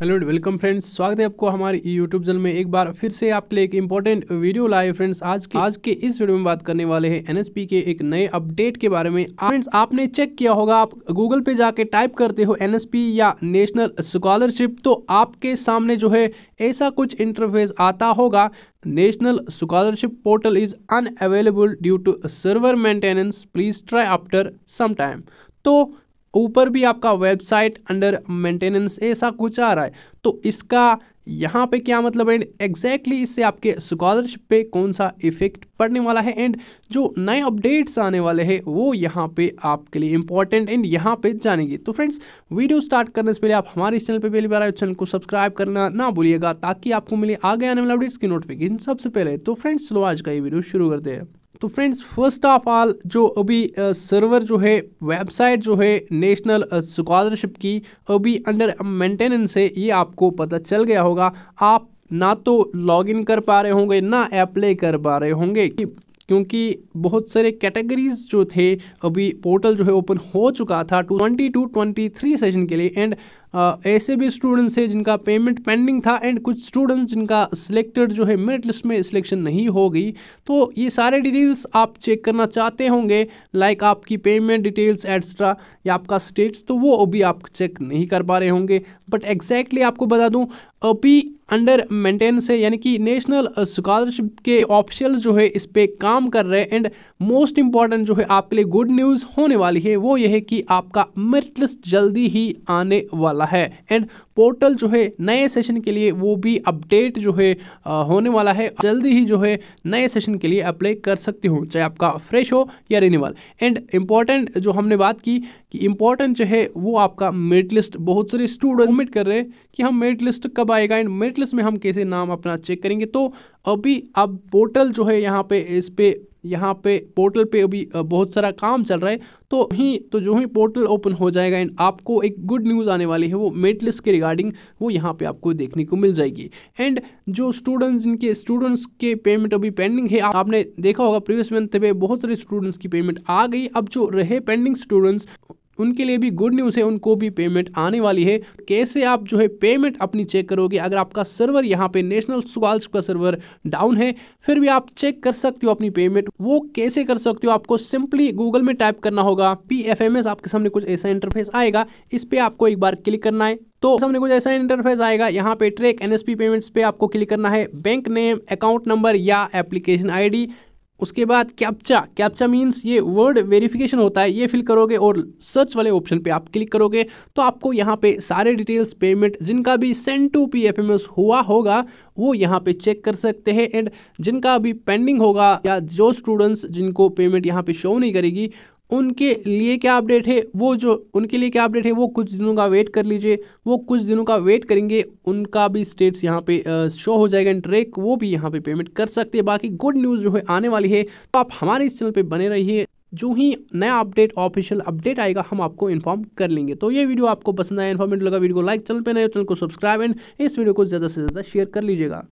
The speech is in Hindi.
हेलो एंड वेलकम फ्रेंड्स स्वागत है आपको हमारे यूट्यूब चैनल में एक बार फिर से आपके लिए एक इंपॉर्टेंट वीडियो लाए फ्रेंड्स आज के आज के इस वीडियो में बात करने वाले हैं एनएसपी के एक नए अपडेट के बारे में फ्रेंड्स आपने चेक किया होगा आप गूगल पे जाके टाइप करते हो एनएसपी या नेशनल स्कॉलरशिप तो आपके सामने जो है ऐसा कुछ इंटरफेस आता होगा national scholarship portal is unable due to server maintenance please try after some time तो ऊपर भी आपका वेबसाइट अंडर मेंटेनेंस ऐसा कुछ आ रहा है तो इसका यहाँ पे क्या मतलब एंड एग्जैक्टली इससे आपके स्कॉलरशिप पे कौन सा इफेक्ट पड़ने वाला है एंड जो नए अपडेट्स आने वाले हैं वो यहाँ पे आपके लिए इंपॉर्टेंट एंड यहाँ पे जानेंगे तो फ्रेंड्स वीडियो स्टार्ट करने से पहले आप हमारे चैनल पे पहली बार आए चैनल को सब्सक्राइब करना ना भूलिएगा ताकि आपको मिले आगे आने वाले अपडेट्स की नोटिफिकेशन सबसे पहले तो फ्रेंड्स लो आज का ये वीडियो शुरू करते हैं तो फ्रेंड्स फर्स्ट ऑफ ऑल जो अभी सर्वर जो है वेबसाइट जो है नेशनल स्कॉलरशिप की अभी अंडर मेंटेनेंस है ये आपको पता चल गया होगा आप ना तो लॉगिन कर पा रहे होंगे ना अप्लाई कर पा रहे होंगे क्योंकि बहुत सारे कैटेगरीज जो थे अभी पोर्टल जो है ओपन हो चुका था twenty two twenty three session के लिए एंड ऐसे भी स्टूडेंट्स हैं जिनका पेमेंट पेंडिंग था एंड कुछ स्टूडेंट्स जिनका सिलेक्टेड जो है मेरिट लिस्ट में सिलेक्शन नहीं हो गई तो ये सारे डिटेल्स आप चेक करना चाहते होंगे लाइक आपकी पेमेंट डिटेल्स एक्स्ट्रा या आपका स्टेट्स तो वो अभी आप चेक नहीं कर पा रहे होंगे बट एग्जैक्टली आपको बता दूँ अभी अंडर मेंटेनेंस है यानी कि नेशनल स्कॉलरशिप के ऑफिशियल जो है इस पर काम कर रहे हैं एंड मोस्ट इम्पॉर्टेंट जो है आपके लिए गुड न्यूज़ होने वाली है वो ये है कि आपका मेरिट लिस्ट जल्दी ही आने वाला वाला है एंड पोर्टल जो है नए सेशन के लिए वो भी अपडेट जो है होने वाला है जल्दी ही जो है नए सेशन के लिए अप्लाई कर सकते हो चाहे आपका फ्रेश हो या रिन्यूअल एंड इम्पॉर्टेंट जो हमने बात की कि इम्पॉर्टेंट जो है वो आपका मेरिट लिस्ट बहुत सारे स्टूडेंट मिट कर रहे हैं कि हम मेरिट लिस्ट कब आएगा एंड मेरिट लिस्ट में हम कैसे नाम अपना चेक करेंगे तो अभी आप पोर्टल जो है यहाँ पे इस पर यहाँ पे पोर्टल पे अभी बहुत सारा काम चल रहा है तो ही तो जो ही पोर्टल ओपन हो जाएगा एंड आपको एक गुड न्यूज़ आने वाली है वो मेट लिस्ट के रिगार्डिंग वो यहाँ पे आपको देखने को मिल जाएगी एंड जो स्टूडेंट्स जिनके स्टूडेंट्स के पेमेंट अभी पेंडिंग है आपने देखा होगा प्रीवियस मंथ पे बहुत सारे स्टूडेंट्स की पेमेंट आ गई अब जो रहे पेंडिंग स्टूडेंट्स उनके लिए भी गुड न्यूज़ है उनको भी पेमेंट आने वाली है कैसे आप जो है पेमेंट अपनी चेक करोगे अगर आपका सर्वर यहाँ पे नेशनल स्वाल्स का सर्वर डाउन है फिर भी आप चेक कर सकते हो अपनी पेमेंट वो कैसे कर सकते हो आपको सिंपली गूगल में टाइप करना होगा पी एफ एम एस आपके सामने कुछ ऐसा इंटरफेस आएगा इस पर आपको एक बार क्लिक करना है तो सामने कुछ ऐसा इंटरफेस आएगा यहाँ पे ट्रैक एनएसपी पेमेंट्स पे आपको क्लिक करना है बैंक नेम अकाउंट नंबर या एप्लीकेशन आईडी उसके बाद कैप्चा कैप्चा मीन्स ये वर्ड वेरिफिकेशन होता है ये फिल करोगे और सर्च वाले ऑप्शन पे आप क्लिक करोगे तो आपको यहाँ पे सारे डिटेल्स पेमेंट जिनका भी सेंड टू पी एफ हुआ होगा वो यहाँ पे चेक कर सकते हैं एंड जिनका भी पेंडिंग होगा या जो स्टूडेंट्स जिनको पेमेंट यहाँ पे शो नहीं करेगी उनके लिए क्या अपडेट है वो जो उनके लिए क्या अपडेट है वो कुछ दिनों का वेट कर लीजिए वो कुछ दिनों का वेट करेंगे उनका भी स्टेट्स यहाँ पे शो हो जाएगा एंड ट्रेक वो भी यहाँ पे पेमेंट कर सकते हैं बाकी गुड न्यूज़ जो है आने वाली है तो आप हमारे इस चैनल पे बने रहिए जो ही नया अपडेट ऑफिशियल अपडेट आएगा हम आपको इन्फॉर्म कर लेंगे तो ये वीडियो आपको पसंद आया इन्फॉर्मेट लगा वीडियो को लाइक चैनल पर नए चैनल को सब्सक्राइब एंड इस वीडियो को ज़्यादा से ज़्यादा शेयर कर लीजिएगा